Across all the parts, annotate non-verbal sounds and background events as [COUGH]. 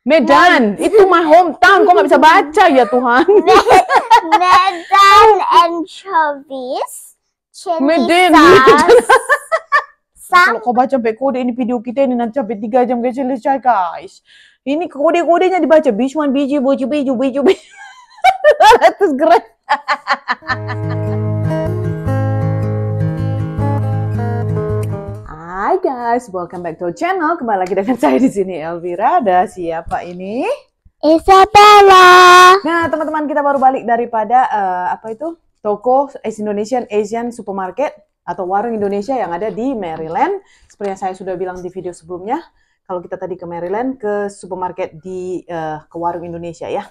Medan, Medan. itu my hometown. Kok nggak bisa baca ya Tuhan? [LAUGHS] Medan and chili Medan. Kalau kau baca sampai kode ini video kita ini nanti sampai tiga jam guys, selesai guys. Ini kode-kodenya dibaca. Bishwan biji, biji-biji, biji-biji, Ratus [LAUGHS] gerak. [LAUGHS] Hai guys, welcome back to our channel. Kembali lagi dengan saya di sini Elvira. Ada siapa ini? Isabella. Nah, teman-teman kita baru balik daripada uh, apa itu? Toko Indonesian Asian Supermarket atau warung Indonesia yang ada di Maryland. Seperti yang saya sudah bilang di video sebelumnya, kalau kita tadi ke Maryland ke supermarket di uh, ke warung Indonesia ya.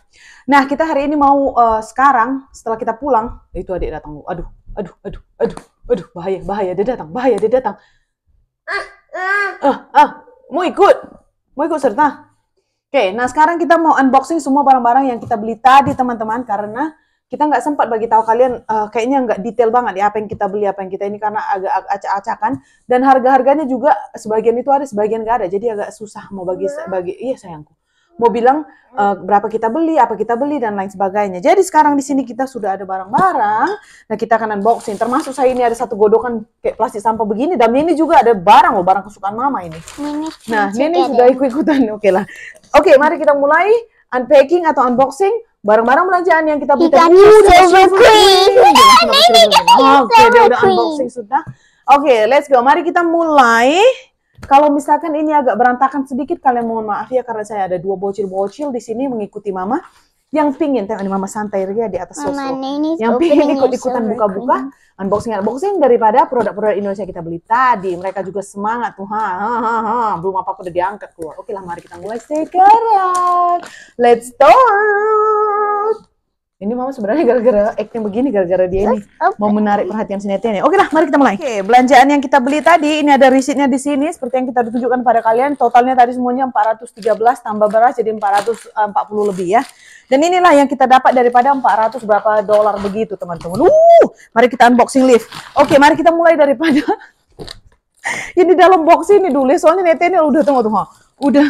Nah, kita hari ini mau uh, sekarang setelah kita pulang, itu adik datang. Aduh, aduh, aduh, aduh, aduh, bahaya, bahaya dia datang, bahaya dia datang. Eh, eh, mau ikut? Mau ikut serta? Oke, nah sekarang kita mau unboxing semua barang-barang yang kita beli tadi teman-teman karena kita nggak sempat bagi tahu kalian uh, kayaknya nggak detail banget ya apa yang kita beli apa yang kita ini karena agak acak-acakan dan harga-harganya juga sebagian itu ada sebagian nggak ada jadi agak susah mau bagi bagi iya sayangku mau bilang uh, berapa kita beli, apa kita beli dan lain sebagainya. Jadi sekarang di sini kita sudah ada barang-barang, nah kita akan unboxing. Termasuk saya ini ada satu godokan kayak plastik sampah begini dan ini juga ada barang loh, barang kesukaan mama ini. nah, ini sudah ikut-ikutan. Oke okay lah. Oke, okay, mari kita mulai unpacking atau unboxing barang-barang belanjaan yang kita beli. Kita new silver Oke, dia udah unboxing sudah. Oke, okay, let's go. Mari kita mulai. Kalau misalkan ini agak berantakan sedikit, kalian mohon maaf ya karena saya ada dua bocil-bocil di sini mengikuti mama yang pingin tengok mama santai ya di atas sosok yang pingin ikut-ikutan buka-buka unboxing unboxing daripada produk-produk Indonesia kita beli tadi mereka juga semangat tuh ha, ha, ha, ha. belum apa apa udah diangkat keluar oke lah mari kita mulai sekarang let's start ini mama sebenarnya gara-gara acting begini gara-gara dia ini okay. mau menarik perhatian sinetron ya. Oke lah, mari kita mulai. Oke, okay, belanjaan yang kita beli tadi ini ada risetnya di sini seperti yang kita tunjukkan pada kalian. Totalnya tadi semuanya 413 tambah beras jadi 440 lebih ya. Dan inilah yang kita dapat daripada 400 berapa dolar begitu, teman-teman. Uh, mari kita unboxing lift. Oke, okay, mari kita mulai daripada [LAUGHS] ini dalam box ini dulu. Soalnya netenya udah tunggu tunggu. Udah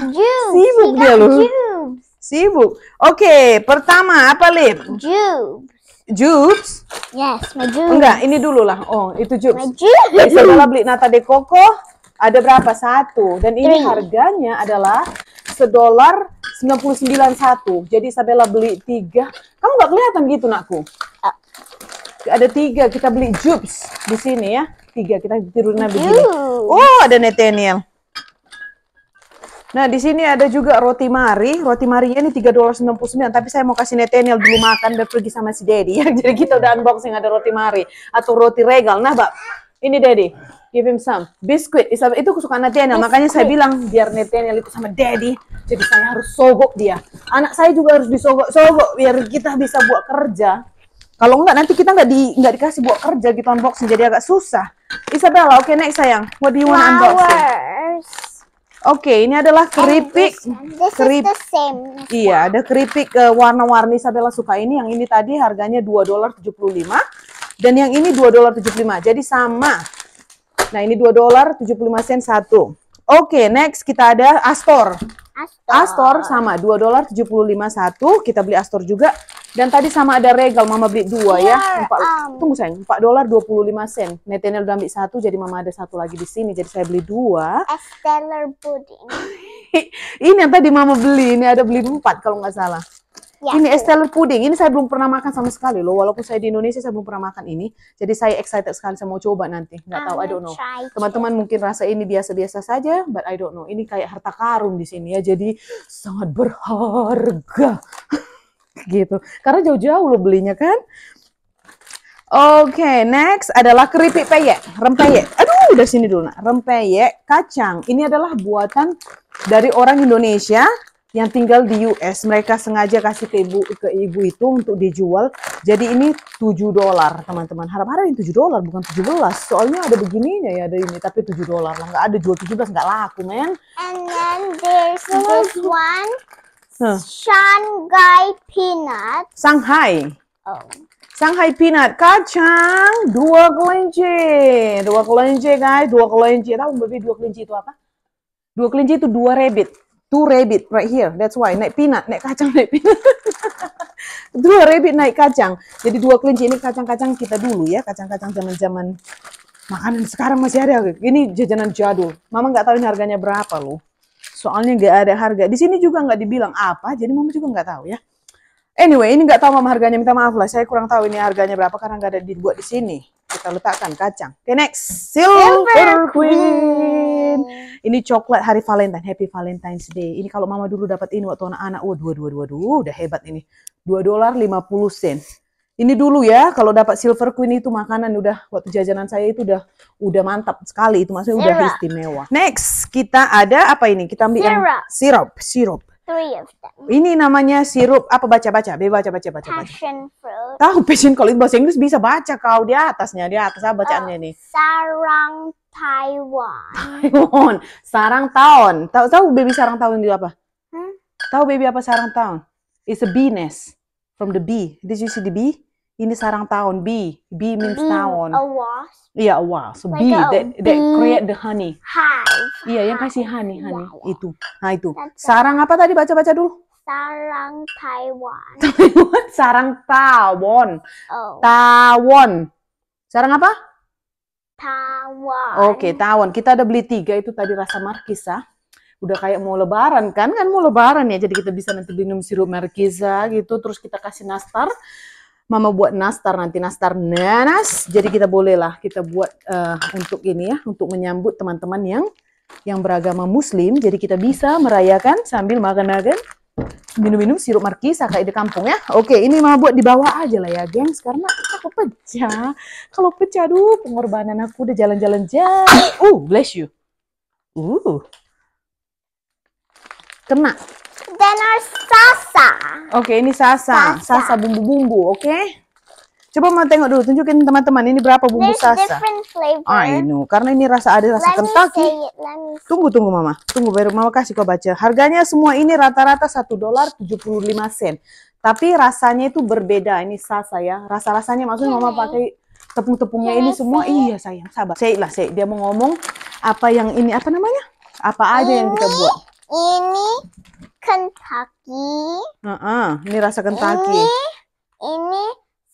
sibuk dia loh. You. Sibuk. Oke, pertama apa lip? Jubes. Jubes? Yes, my jubes. Enggak, ini dulu lah. Oh, itu jubes. My jubes. setelah beli nata de coco, ada berapa? Satu. Dan ini Three. harganya adalah sedolar 99 satu. Jadi Isabella beli tiga. Kamu nggak kelihatan gitu nakku. Uh. Ada tiga, kita beli jubes di sini ya. Tiga, kita tidur begini. Oh, ada Nathaniel. Nah, di sini ada juga roti mari. Roti mari ini tiga dolar sembilan tapi saya mau kasih Nathaniel dulu makan dan pergi sama si daddy Ya. [LAUGHS] Jadi kita udah unboxing ada roti mari atau roti regal. Nah, Pak, ini daddy Give him some. Biskuit. Itu kesukaan Nathaniel. Makanya saya bilang biar Nathaniel itu sama daddy Jadi saya harus sogok dia. Anak saya juga harus disogok-sogok biar kita bisa buat kerja. Kalau enggak nanti kita enggak di enggak dikasih buat kerja gitu unboxing jadi agak susah. Isabella, oke okay, next sayang. mau di you want unboxing? Oke, okay, ini adalah oh, keripik. Keripik. Iya, ada keripik uh, warna-warni Sabella suka ini. Yang ini tadi harganya 2 dolar 75 dan yang ini 2 dolar 75. Jadi sama. Nah, ini 2 dolar 75 sen satu. Oke, okay, next kita ada Astor. Astor, Astor sama 2 dolar 75 satu. Kita beli Astor juga. Dan tadi sama ada regal, Mama beli dua ya. Iya, empat, um. Tunggu sayang, 4 dolar 25 sen. Nathaniel udah ambil satu, jadi Mama ada satu lagi di sini. Jadi saya beli dua. Estellar Pudding. [LAUGHS] ini yang tadi Mama beli, ini ada beli empat kalau nggak salah. Ya, ini Estellar pudding, puding. Ini saya belum pernah makan sama sekali loh. Walaupun saya di Indonesia saya belum pernah makan ini. Jadi saya excited sekali saya mau coba nanti. Nggak tahu I don't know. Teman-teman mungkin rasa ini biasa-biasa saja, but I don't know. Ini kayak harta karun di sini ya. Jadi sangat berharga. [LAUGHS] gitu. Karena jauh-jauh lo belinya kan. Oke, okay, next adalah keripik peyek, rempeyek. Aduh, udah sini dulu nak. Rempeyek kacang. Ini adalah buatan dari orang Indonesia yang tinggal di US. Mereka sengaja kasih ke ibu ke ibu itu untuk dijual. Jadi ini 7 dolar, teman-teman. Harap-harap ini 7 dolar bukan 17. Soalnya ada begininya ya ada ini, tapi 7 dolar lah. nggak ada jual 17 nggak laku, men. And then there's this one Shanghai peanut. Shanghai. Oh. Shanghai peanut kacang dua kelinci, dua kelinci guys, dua kelinci. Tahu baby dua kelinci itu apa? Dua kelinci itu dua rabbit, two rabbit right here. That's why naik peanut, naik kacang, naik peanut. [LAUGHS] dua rabbit naik kacang. Jadi dua kelinci ini kacang-kacang kita dulu ya, kacang-kacang zaman-zaman makanan sekarang masih ada. Ini jajanan jadul. Mama nggak tahu ini harganya berapa loh soalnya nggak ada harga di sini juga nggak dibilang apa jadi mama juga nggak tahu ya anyway ini nggak tahu mama harganya minta maaf lah saya kurang tahu ini harganya berapa karena nggak ada dibuat di sini kita letakkan kacang oke okay, next silver queen ini coklat hari Valentine Happy Valentine's Day ini kalau mama dulu dapat ini waktu anak-anak oh dua dua dua dua udah hebat ini dua dolar lima puluh sen ini dulu ya kalau dapat silver queen itu makanan udah waktu jajanan saya itu udah udah mantap sekali itu maksudnya udah istimewa next kita ada apa ini kita ambil sirup. yang sirup sirup Ini namanya sirup apa baca-baca? Be baca-baca baca-baca. Passion fruit. Tahu passion kalau itu bahasa Inggris bisa baca kau di atasnya, di atas apa bacaannya ini. nih? Oh, sarang Taiwan. Taiwan. Sarang tahun. Tahu tahu baby sarang tahun itu apa? Hmm? Tahu baby apa sarang tahun? It's a bee nest from the bee. Did you see the bee? ini sarang tahun. B B means bee, mm, tahun. A wasp. Iya, yeah, a wasp. So like bee that, that create the honey. Hive. Iya, yeah, yang kasih honey, honey. wow. Itu. Nah, itu. That's sarang apa tadi baca-baca dulu? Sarang Taiwan. [LAUGHS] Taiwan, sarang tawon. Oh. Tawon. Sarang apa? Tawon. Oke, okay, tawon. Kita ada beli tiga itu tadi rasa markisa. Ah. Udah kayak mau lebaran kan? Kan mau lebaran ya. Jadi kita bisa nanti minum sirup markisa ah, gitu. Terus kita kasih nastar. Mama buat nastar nanti nastar nanas. Jadi kita bolehlah kita buat uh, untuk ini ya, untuk menyambut teman-teman yang yang beragama muslim. Jadi kita bisa merayakan sambil makan-makan, minum-minum sirup markis kayak di kampung ya. Oke, ini Mama buat di bawah aja lah ya, gengs, karena aku pecah. Kalau pecah aduh, pengorbanan aku udah jalan-jalan jauh. -jalan. Uh, bless you. Uh. Kena. Then our salsa. Oke, okay, ini sasa. Sasa bumbu-bumbu, oke? Okay? Coba mau tengok dulu, tunjukin teman-teman ini berapa bumbu There's salsa. different flavor. Ah, I karena ini rasa ada rasa Kentucky. Tunggu, tunggu Mama. Tunggu, baru Mama kasih kau baca. Harganya semua ini rata-rata 1 dolar 75 sen. Tapi rasanya itu berbeda, ini sasa ya. Rasa-rasanya maksudnya Mama mm-hmm. pakai tepung-tepungnya ini semua. Iya sayang, sabar. Saya lah, saya. Dia mau ngomong apa yang ini, apa namanya? Apa aja ini, yang kita buat. Ini Kentucky. Uh-uh. Ini rasa Kentucky. Ini, ini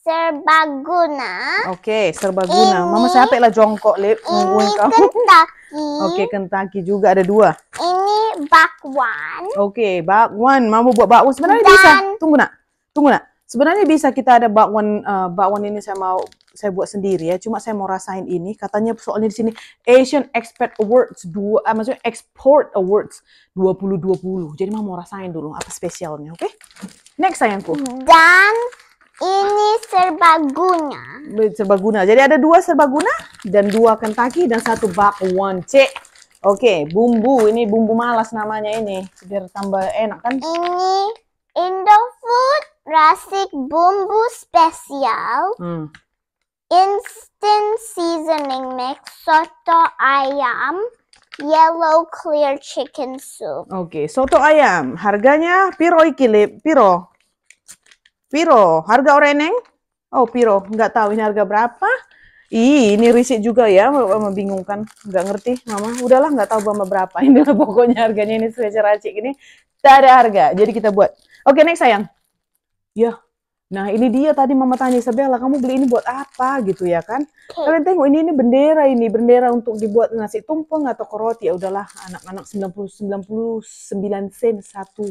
serbaguna. Okey, serbaguna. Ini, Mama siapa lah jongkok lip? Ini Kentucky. Okey, Kentucky juga ada dua. Ini bakwan. Okey, bakwan. Mama buat bakwan. Sebenarnya Dan, bisa. Tunggu nak. Tunggu nak. Sebenarnya bisa kita ada bakwan uh, bakwan ini saya mau saya buat sendiri ya. Cuma saya mau rasain ini. Katanya soalnya di sini Asian Expert Awards dua, uh, maksudnya Export Awards 2020. Jadi mau rasain dulu apa spesialnya, oke? Okay? Next sayangku. Dan ini serbaguna. Serbaguna. Jadi ada dua serbaguna dan dua kentaki dan satu bak one C. Oke, okay, bumbu ini bumbu malas namanya ini biar tambah enak kan? Ini Indofood Rasik Bumbu Spesial. Hmm. Instant seasoning mix, soto ayam, yellow clear chicken soup. Oke, okay, soto ayam. Harganya piro ikilip Piro? Piro, harga oreneng? Oh, piro. Nggak tahu ini harga berapa. Ih, ini risik juga ya, mama kan, Nggak ngerti, mama. Udahlah, nggak tahu mama berapa. Ini pokoknya harganya ini sudah racik ini. Tidak ada harga. Jadi kita buat. Oke, okay, next sayang. Ya, Nah ini dia tadi mama tanya Isabella kamu beli ini buat apa gitu ya kan okay. Kalian tengok ini ini bendera ini bendera untuk dibuat nasi tumpeng atau koroti ya udahlah anak-anak puluh 99 sen satu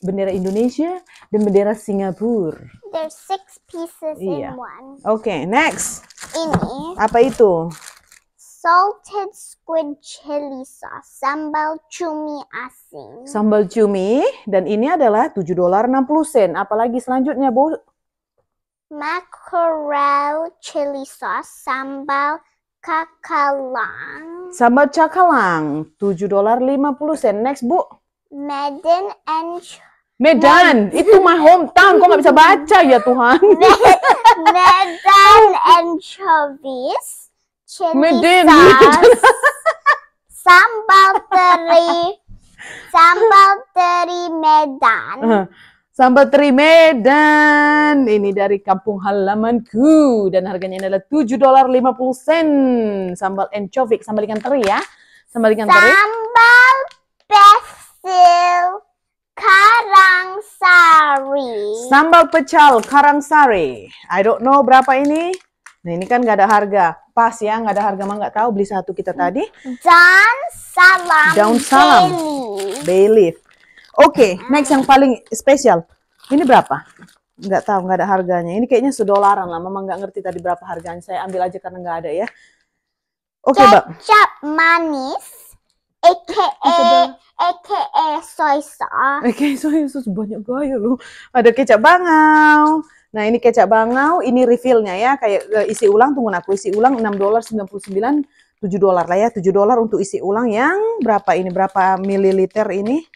bendera Indonesia dan bendera Singapura There's six pieces iya. in one Oke okay, next Ini Apa itu salted squid chili sauce, sambal cumi asin. Sambal cumi dan ini adalah 7 dolar puluh sen. Apalagi selanjutnya, Bu? Mackerel chili sauce, sambal cakalang. Sambal cakalang, 7 dolar puluh sen. Next, Bu. Medan and Medan, itu my hometown. Kok nggak bisa baca ya Tuhan? [LAUGHS] Medan [LAUGHS] anchovies cemilan [LAUGHS] sambal teri sambal teri Medan sambal teri Medan ini dari kampung halamanku dan harganya adalah tujuh dolar lima puluh sen sambal encovik sambal ikan teri ya sambal ikan teri sambal pesil Karangsari sambal pecel Karangsari I don't know berapa ini Nah ini kan nggak ada harga, pas ya nggak ada harga mah nggak tahu beli satu kita tadi. Daun salam. Daun salam. Bay leaf. Oke, okay, next yang paling spesial. Ini berapa? Nggak tahu, nggak ada harganya. Ini kayaknya sedolaran lah. Mama nggak ngerti tadi berapa harganya. Saya ambil aja karena nggak ada ya. Oke, okay, Mbak. Kecap manis, aka aka soy sauce. Aka soy sauce banyak gaya loh. Ada kecap bangau, Nah, ini kecap bangau, ini refillnya ya, kayak eh, isi ulang, tunggu aku isi ulang 6 dolar 99, 7 dolar lah ya, 7 dolar untuk isi ulang yang berapa ini, berapa mililiter ini?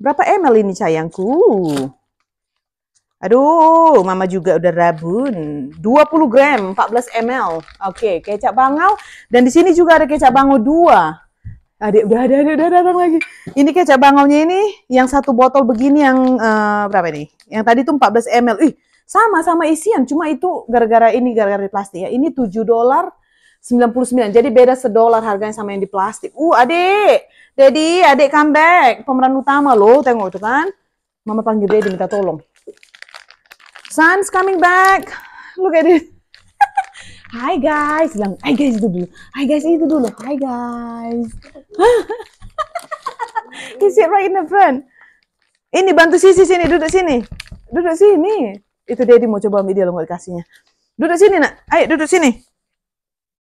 Berapa ml ini sayangku? Aduh, mama juga udah rabun. 20 gram, 14 ml. Oke, okay, kecap bangau. Dan di sini juga ada kecap bangau dua Adik udah ada, udah, udah datang lagi. Ini kecap bangaunya ini yang satu botol begini yang uh, berapa ini Yang tadi tuh 14 ml. Ih, sama-sama isian cuma itu gara-gara ini gara-gara di plastik ya ini 7 dolar 99 jadi beda sedolar harganya sama yang di plastik uh adik jadi adik comeback pemeran utama loh tengok itu kan mama panggil dia minta tolong Sun's coming back look at it [LAUGHS] hi guys bilang hi guys itu dulu hi guys itu dulu hi guys He [LAUGHS] sit right in the front ini bantu sisi sini duduk sini duduk sini itu dia dia mau coba ambil dia lo nggak dikasihnya. Duduk sini nak, ayo duduk sini.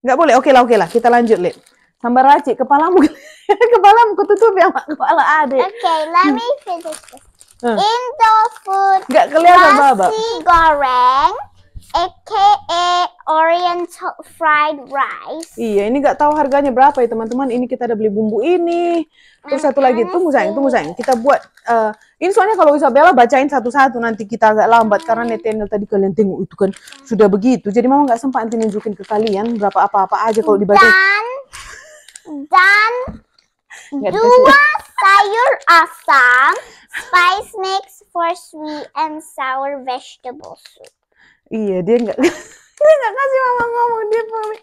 Nggak boleh, oke lah oke lah, kita lanjut lip. Sambal racik, kepalamu, [LAUGHS] kepalamu ketutup ya kepala adik. Oke, okay, let me finish this. Hmm. Indo food. Nggak kelihatan Bapak. Nasi goreng aka Oriental Fried Rice. Iya, ini nggak tahu harganya berapa ya teman-teman. Ini kita ada beli bumbu ini. Terus satu lagi, tunggu sayang, tunggu sayang. Kita buat, uh, ini soalnya kalau Isabella bacain satu-satu nanti kita agak lambat. Hmm. Karena Nathaniel tadi kalian tengok itu kan sudah begitu. Jadi mama nggak sempat nanti nunjukin ke kalian berapa apa-apa aja kalau dibaca. Dan, dan dua sayur asam, spice mix for sweet and sour vegetable soup iya dia nggak [LAUGHS] dia nggak kasih mama ngomong dia pamit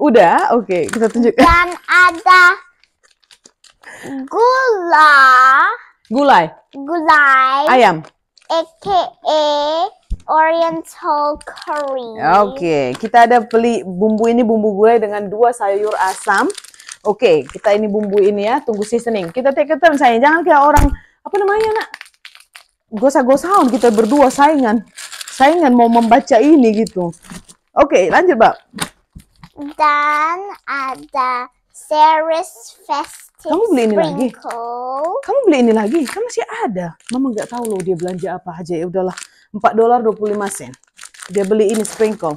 udah oke okay, kita tunjukkan dan ada gula gulai gulai ayam aka Oriental curry. Oke, okay, kita ada beli bumbu ini bumbu gulai dengan dua sayur asam. Oke, okay, kita ini bumbu ini ya, tunggu seasoning. Kita take a turn sayang. jangan kayak orang apa namanya nak gosa-gosaan kita berdua saingan saingan mau membaca ini gitu. Oke, lanjut, Mbak. Dan ada series festival. Kamu beli ini sprinkle. lagi? Kamu beli ini lagi? Kan masih ada. Mama nggak tahu loh dia belanja apa aja. Ya udahlah, 4 dolar 25 sen. Dia beli ini sprinkle.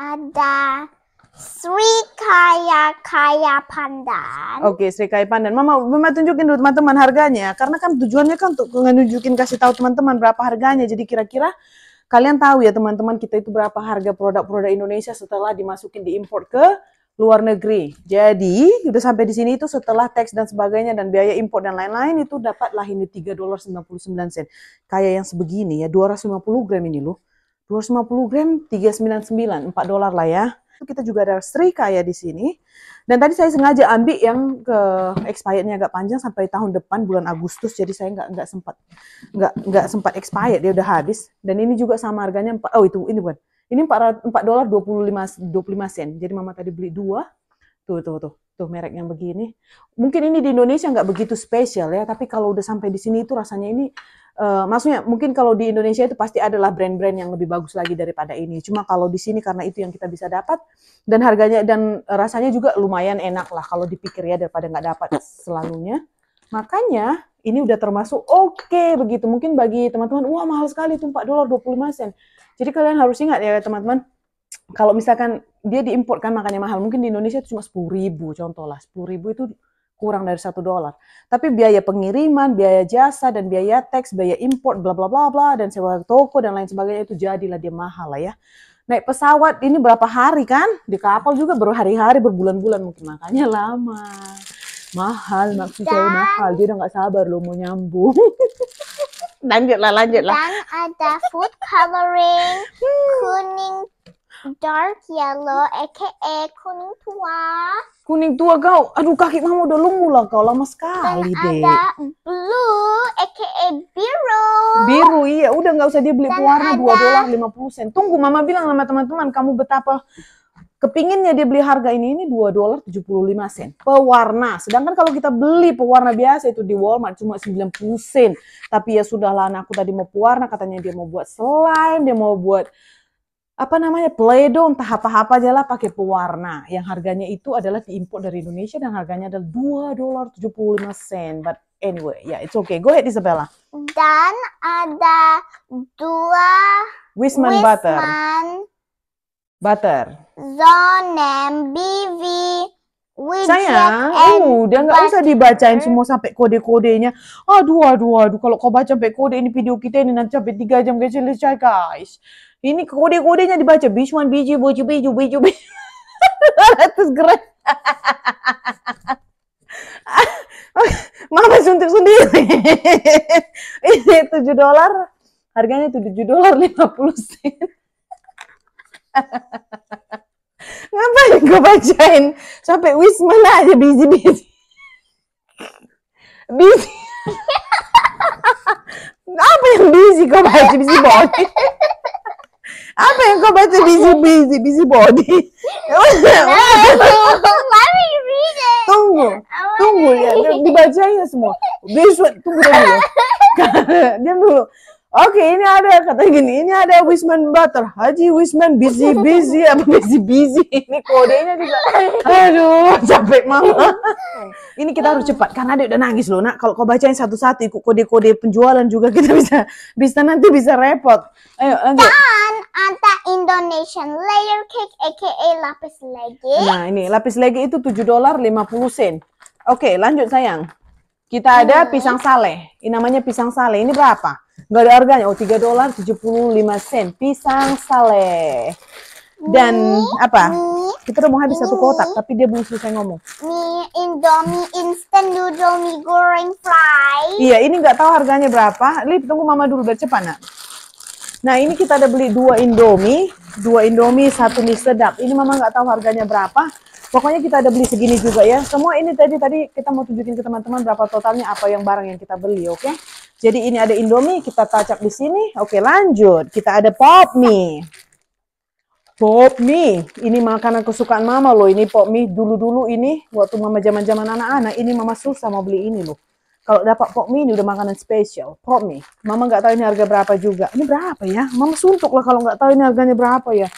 Ada Sri Kaya Kaya Pandan. Oke, okay, Sri Kaya Pandan. Mama, Mama tunjukin dulu teman-teman harganya. Karena kan tujuannya kan untuk menunjukin kasih tahu teman-teman berapa harganya. Jadi kira-kira kalian tahu ya teman-teman kita itu berapa harga produk-produk Indonesia setelah dimasukin diimpor ke luar negeri. Jadi, udah sampai di sini itu setelah teks dan sebagainya dan biaya impor dan lain-lain itu dapatlah ini 3 dolar 99 sen. Kayak yang sebegini ya, 250 gram ini loh. 250 gram 399, 4 dolar lah ya. Kita juga ada kayak di sini. Dan tadi saya sengaja ambil yang ke expirednya agak panjang sampai tahun depan bulan Agustus. Jadi saya nggak nggak sempat nggak nggak sempat expired dia udah habis. Dan ini juga sama harganya 4, oh itu ini bukan. Ini 4, 4 dolar 25 25 sen. Jadi mama tadi beli dua. Tuh tuh tuh tuh merek yang begini. Mungkin ini di Indonesia nggak begitu spesial ya, tapi kalau udah sampai di sini itu rasanya ini Uh, maksudnya mungkin kalau di Indonesia itu pasti adalah brand-brand yang lebih bagus lagi daripada ini. Cuma kalau di sini karena itu yang kita bisa dapat dan harganya dan rasanya juga lumayan enak lah kalau dipikir ya daripada nggak dapat selalunya. Makanya ini udah termasuk oke okay, begitu. Mungkin bagi teman-teman, wah mahal sekali tuh 4 dolar 25 sen. Jadi kalian harus ingat ya teman-teman, kalau misalkan dia diimpor kan makannya mahal, mungkin di Indonesia itu cuma 10 ribu contoh lah. 10 ribu itu kurang dari satu dolar. Tapi biaya pengiriman, biaya jasa, dan biaya teks, biaya import, bla bla bla bla, dan sewa toko dan lain sebagainya itu jadilah dia mahal lah ya. Naik pesawat ini berapa hari kan? Di kapal juga berhari-hari, berbulan-bulan mungkin makanya lama. Mahal, maksudnya saya mahal. Dia udah nggak sabar loh mau nyambung. [LAUGHS] lanjutlah, lanjutlah. Dan ada food coloring, hmm. kuning dark yellow aka kuning tua. Kuning tua kau. Aduh kaki mama udah lumuh lah kau lama sekali Dan deh. ada blue aka biru. Biru iya udah nggak usah dia beli Dan pewarna dua dolar lima puluh sen. Tunggu mama bilang sama teman-teman kamu betapa kepinginnya dia beli harga ini ini dua dolar tujuh puluh lima sen pewarna. Sedangkan kalau kita beli pewarna biasa itu di Walmart cuma sembilan puluh sen. Tapi ya sudahlah anakku tadi mau pewarna katanya dia mau buat slime, dia mau buat apa namanya pledon tahap apa aja lah pakai pewarna yang harganya itu adalah diimpor dari Indonesia dan harganya adalah dua dolar tujuh puluh lima sen but anyway ya yeah, it's okay go ahead Isabella dan ada dua Wisman, butter butter Zonem BV Sayang, oh, udah nggak usah dibacain semua sampai kode-kodenya. Aduh, aduh, aduh. Kalau kau baca sampai kode ini video kita ini nanti sampai tiga jam kecil guys ini kode-kodenya dibaca bisman biji buju biju biju biju 200 gram mama suntik sendiri ini 7 dolar harganya 7 dolar 50 sen ngapain gue bacain sampai wisman aja biji biji biji [LAUGHS] [LAUGHS] [LAUGHS] apa yang busy kau baca busy boleh apa yang kau baca busy busy busy body tunggu tunggu ya dibaca ya semua besok tunggu dulu [LAUGHS] Dia dulu Oke, okay, ini ada kata gini, ini ada Wisman Butter, Haji Wisman busy busy apa busy busy ini kodenya juga. Aduh, capek mama. Ini kita harus cepat karena dia udah nangis loh nak. Kalau kau bacain satu-satu ikut kode-kode penjualan juga kita bisa bisa nanti bisa repot. Ayo, lanjut. Dan ada Indonesian layer cake aka lapis legi. Nah, ini lapis legi itu tujuh dolar lima puluh sen. Oke, okay, lanjut sayang. Kita ada hmm. pisang saleh. Ini namanya pisang saleh. Ini berapa? nggak ada harganya oh 3 dolar 75 sen pisang saleh dan mie, apa mie, kita udah mau habis mie, satu kotak tapi dia belum selesai ngomong mie indomie instant noodle mie goreng fry iya ini nggak tahu harganya berapa lip tunggu mama dulu biar cepat nak nah ini kita ada beli dua indomie dua indomie satu mie sedap ini mama nggak tahu harganya berapa Pokoknya kita ada beli segini juga ya. Semua ini tadi tadi kita mau tunjukin ke teman-teman berapa totalnya apa yang barang yang kita beli, oke? Okay? Jadi ini ada Indomie, kita tacap di sini. Oke, okay, lanjut. Kita ada pop mie. Pop mie, ini makanan kesukaan mama loh. Ini pop mie dulu-dulu ini waktu mama zaman-zaman anak-anak nah, ini mama susah mau beli ini loh. Kalau dapat pop mie ini udah makanan spesial. Pop mie, mama nggak tahu ini harga berapa juga. Ini berapa ya? Mama suntuk lah kalau nggak tahu ini harganya berapa ya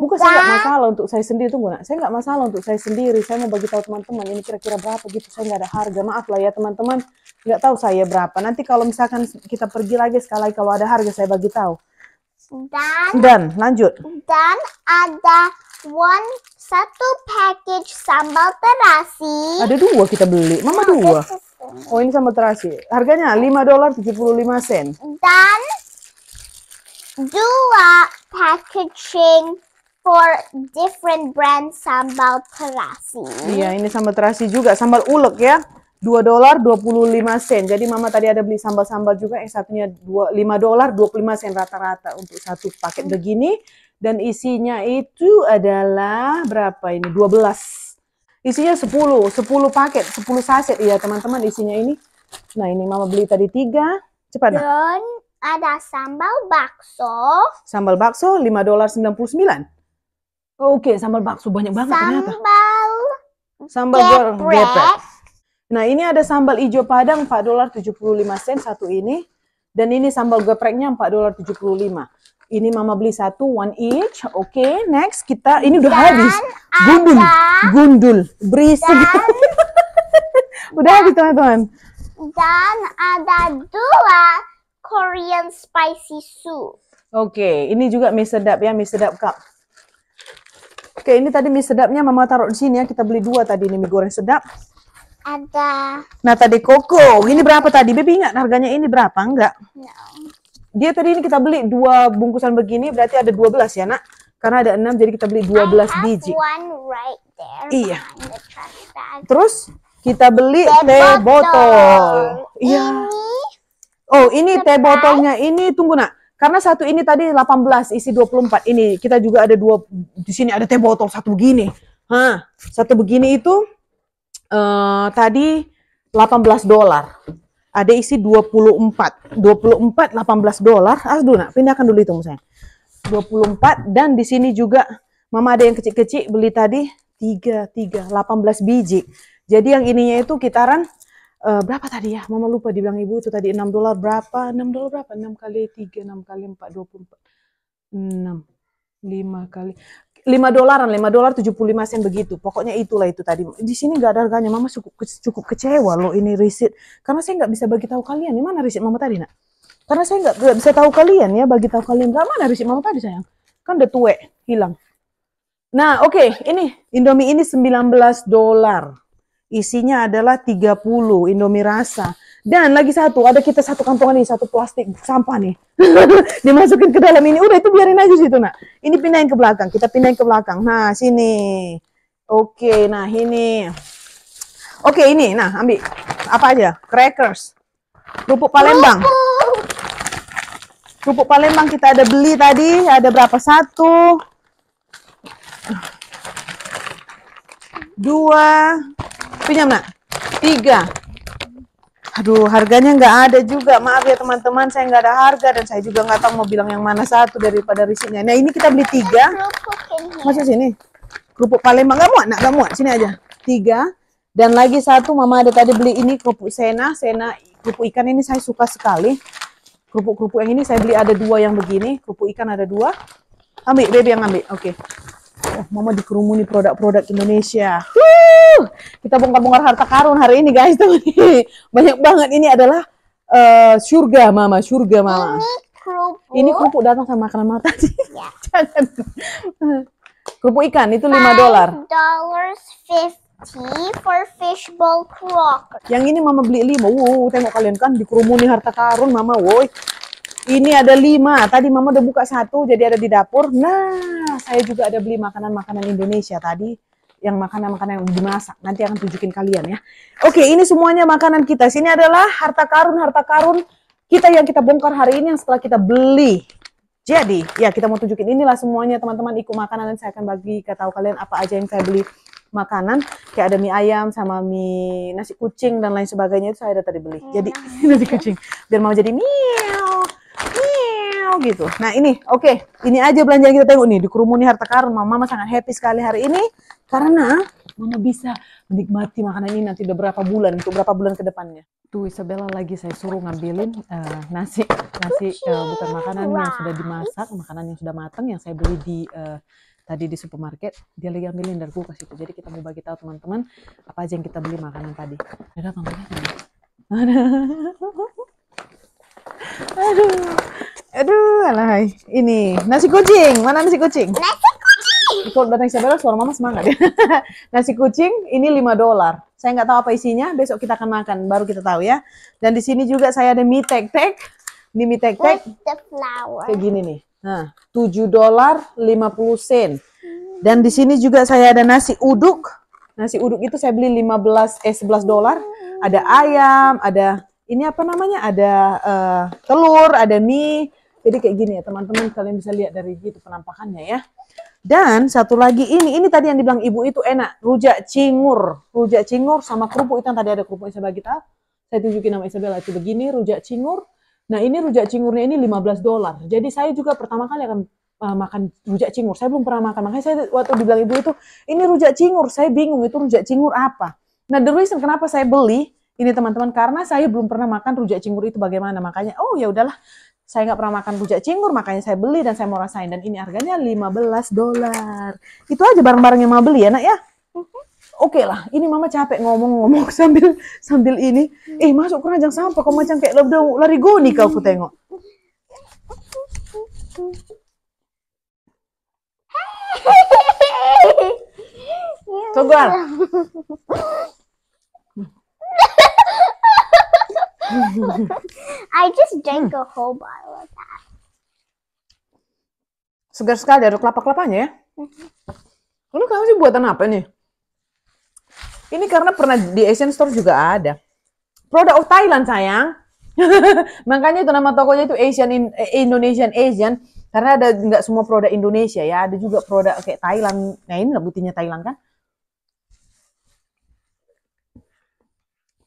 bukan saya nggak masalah untuk saya sendiri tunggu nak saya nggak masalah untuk saya sendiri saya mau bagi tahu teman-teman ini kira-kira berapa gitu saya nggak ada harga maaf lah ya teman-teman nggak tahu saya berapa nanti kalau misalkan kita pergi lagi sekali lagi kalau ada harga saya bagi tahu dan dan lanjut dan ada one satu package sambal terasi ada dua kita beli mama dua oh ini sambal terasi harganya lima dolar tujuh puluh lima sen dan dua packaging for different brand sambal terasi. Iya, ini sambal terasi juga, sambal ulek ya. 2 dolar 25 sen. Jadi mama tadi ada beli sambal-sambal juga yang satunya 2, 5 dolar 25 sen rata-rata untuk satu paket begini dan isinya itu adalah berapa ini? 12. Isinya 10, 10 paket, 10 saset ya teman-teman isinya ini. Nah, ini mama beli tadi tiga. Cepat. Dan ada sambal bakso. Sambal bakso 5 dolar 99. Oke, sambal bakso banyak banget sambal ternyata. Sambal sambal goreng geprek. Nah, ini ada sambal ijo padang 4 dolar 75 sen satu ini. Dan ini sambal gepreknya 4 dolar 75. Ini mama beli satu, one each. Oke, okay, next kita, ini udah dan habis. Gundul, gundul, berisik. [LAUGHS] udah dan, habis teman-teman. Dan ada dua Korean spicy soup. Oke, okay, ini juga mie sedap ya, mie sedap kak. Oke, ini tadi mie sedapnya Mama taruh di sini ya. Kita beli dua tadi ini mie goreng sedap. Ada. Nah, tadi koko. Ini berapa tadi? Baby ingat harganya ini berapa? Enggak? No. Dia tadi ini kita beli dua bungkusan begini, berarti ada dua belas ya, Nak? Karena ada enam jadi kita beli dua belas biji. right there iya. Terus kita beli teh, teh botol. Iya. Oh, ini teh botolnya ini tunggu, Nak. Karena satu ini tadi 18 isi 24 ini kita juga ada dua di sini ada teh botol satu begini. Hah, satu begini itu uh, tadi 18 dolar. Ada isi 24. 24 18 dolar. Aduh, nak pindahkan dulu itu misalnya. 24 dan di sini juga mama ada yang kecil-kecil beli tadi 3 3 18 biji. Jadi yang ininya itu kitaran uh, berapa tadi ya? Mama lupa dibilang ibu itu tadi 6 dolar berapa? 6 dolar berapa? 6 kali 3, 6 kali 4, 24. 6. 5 kali 5 dolaran, 5 dolar 75 sen begitu. Pokoknya itulah itu tadi. Di sini gak ada harganya. Mama cukup cukup kecewa loh ini riset karena saya nggak bisa bagi tahu kalian Ini mana riset Mama tadi, Nak. Karena saya nggak bisa tahu kalian ya, bagi tahu kalian Gak mana riset Mama tadi, sayang. Kan udah tuwek, hilang. Nah, oke, okay, ini Indomie ini 19 dolar. Isinya adalah 30 Indomie rasa. Dan lagi satu, ada kita satu kantongan nih, satu plastik sampah nih. [LAUGHS] Dimasukin ke dalam ini. Udah itu biarin aja situ, Nak. Ini pindahin ke belakang. Kita pindahin ke belakang. Nah, sini. Oke, nah ini. Oke, ini. Nah, ambil. Apa aja? Crackers. Rupuk Palembang. Rupuk Palembang kita ada beli tadi. Ada berapa? Satu. Dua kopinya, nak Tiga. Aduh, harganya nggak ada juga. Maaf ya teman-teman, saya nggak ada harga dan saya juga nggak tahu mau bilang yang mana satu daripada risinya Nah, ini kita beli tiga. Masuk sini. Kerupuk Palembang. Nggak muat, nak? Nggak muat. Sini aja. Tiga. Dan lagi satu, Mama ada tadi beli ini kerupuk Sena. Sena kerupuk ikan ini saya suka sekali. Kerupuk-kerupuk yang ini saya beli ada dua yang begini. Kerupuk ikan ada dua. Ambil, baby yang ambil. Oke. Okay. Oh, mama dikerumuni produk-produk Indonesia. Wuh! Kita bongkar-bongkar harta karun hari ini guys. Tuh, Banyak banget. Ini adalah uh, surga mama, surga mama. Ini kerupuk. Ini kerupuk datang sama makanan mama tadi. Ya. [LAUGHS] kerupuk ikan itu 5 dolar. dollars for fishbowl crocker. Yang ini mama beli lima. Wow, tengok kalian kan dikerumuni harta karun mama, woi. Ini ada lima. Tadi mama udah buka satu, jadi ada di dapur. Nah, saya juga ada beli makanan-makanan Indonesia tadi. Yang makanan-makanan yang dimasak. Nanti akan tunjukin kalian ya. Oke, ini semuanya makanan kita. Sini adalah harta karun-harta karun kita yang kita bongkar hari ini yang setelah kita beli. Jadi, ya kita mau tunjukin inilah semuanya teman-teman Ikut makanan dan saya akan bagi ke tahu kalian apa aja yang saya beli makanan kayak ada mie ayam sama mie nasi kucing dan lain sebagainya itu saya ada tadi beli. Jadi hmm. [LAUGHS] nasi kucing biar mau jadi miau. Miau gitu. Nah ini, oke, okay. ini aja belanjaan kita tengok nih dikerumuni harta karun. Mama, sangat happy sekali hari ini karena mama bisa menikmati makanan ini nanti udah berapa bulan untuk berapa bulan ke depannya. Tuh Isabella lagi saya suruh ngambilin uh, nasi nasi uh, bukan makanan yang sudah dimasak, makanan yang sudah matang yang saya beli di uh, tadi di supermarket dia lagi ambilin dari kulkas itu jadi kita mau bagi tahu teman-teman apa aja yang kita beli makanan tadi ada apa ada [LAUGHS] aduh aduh alay ini nasi kucing mana nasi kucing nasi kucing kalau datang Isabella suara mama semangat ya [LAUGHS] nasi kucing ini 5 dolar saya nggak tahu apa isinya besok kita akan makan baru kita tahu ya dan di sini juga saya ada mie tek tek ini mie tek tek kayak gini nih nah 7 dolar 50 sen dan di sini juga saya ada nasi uduk nasi uduk itu saya beli 15 eh 11 dolar ada ayam ada ini apa namanya ada uh, telur, ada mie. Jadi kayak gini ya teman-teman, kalian bisa lihat dari gitu penampakannya ya. Dan satu lagi ini, ini tadi yang dibilang ibu itu enak, rujak cingur. Rujak cingur sama kerupuk itu yang tadi ada kerupuk bagi kita. Saya tunjukin nama Isabel, itu begini, rujak cingur. Nah ini rujak cingurnya ini 15 dolar. Jadi saya juga pertama kali akan uh, makan rujak cingur. Saya belum pernah makan, makanya saya waktu dibilang ibu itu, ini rujak cingur, saya bingung itu rujak cingur apa. Nah the reason kenapa saya beli, ini teman-teman karena saya belum pernah makan rujak cingur itu bagaimana makanya oh ya udahlah saya nggak pernah makan rujak cingur makanya saya beli dan saya mau rasain dan ini harganya 15 dolar itu aja barang-barang yang mau beli ya nak ya mhm. oke okay lah ini mama capek ngomong-ngomong [LAUGHS] sambil sambil ini eh masuk keranjang sampah kok macam kayak udah lari goni kau aku tengok coba [LAUGHS] [LAUGHS] I just hmm. drank a whole bottle of that. Segar sekali ada kelapa-kelapanya ya. Lu mm-hmm. kamu sih buatan apa nih? Ini karena pernah di Asian Store juga ada. Produk of Thailand sayang. [LAUGHS] Makanya itu nama tokonya itu Asian in, eh, Indonesian Asian karena ada nggak semua produk Indonesia ya, ada juga produk kayak Thailand. Nah ini lah butinya Thailand kan.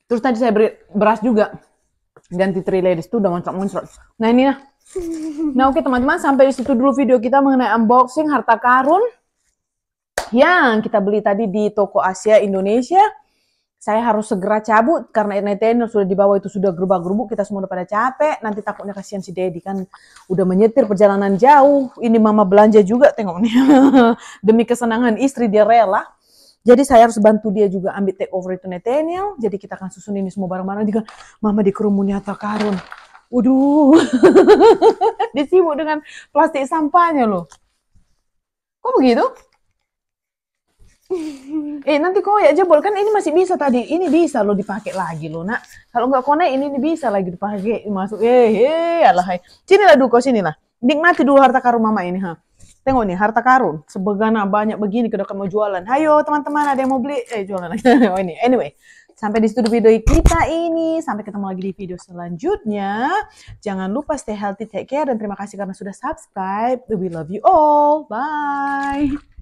Terus tadi saya beri beras juga. Ganti three ladies itu udah ngoncrot-ngoncrot. Nah ini nah. Nah oke okay, teman-teman sampai di situ dulu video kita mengenai unboxing harta karun yang kita beli tadi di toko Asia Indonesia. Saya harus segera cabut karena entertainer sudah dibawa itu sudah gerubah-gerubuk kita semua udah pada capek. Nanti takutnya kasihan si Dedi kan udah menyetir perjalanan jauh. Ini mama belanja juga tengok nih. [LAUGHS] Demi kesenangan istri dia rela. Jadi saya harus bantu dia juga ambil take over itu Nathaniel. Jadi kita akan susun ini semua bareng-bareng. Juga mama di kerumunnya atau karun. Waduh, [LAUGHS] dia sibuk dengan plastik sampahnya loh. Kok begitu? [LAUGHS] eh nanti ya jebol kan ini masih bisa tadi ini bisa loh dipakai lagi lo nak kalau nggak konek ini, ini bisa lagi dipakai masuk eh eh alah hai sini lah duko sini lah nikmati dulu harta karun mama ini ha Tengok nih, harta karun. Sebegana banyak begini akan mau jualan. Hayo teman-teman, ada yang mau beli. Eh, jualan lagi. [LAUGHS] oh, ini. Anyway, sampai di situ video kita ini. Sampai ketemu lagi di video selanjutnya. Jangan lupa stay healthy, take care. Dan terima kasih karena sudah subscribe. We love you all. Bye.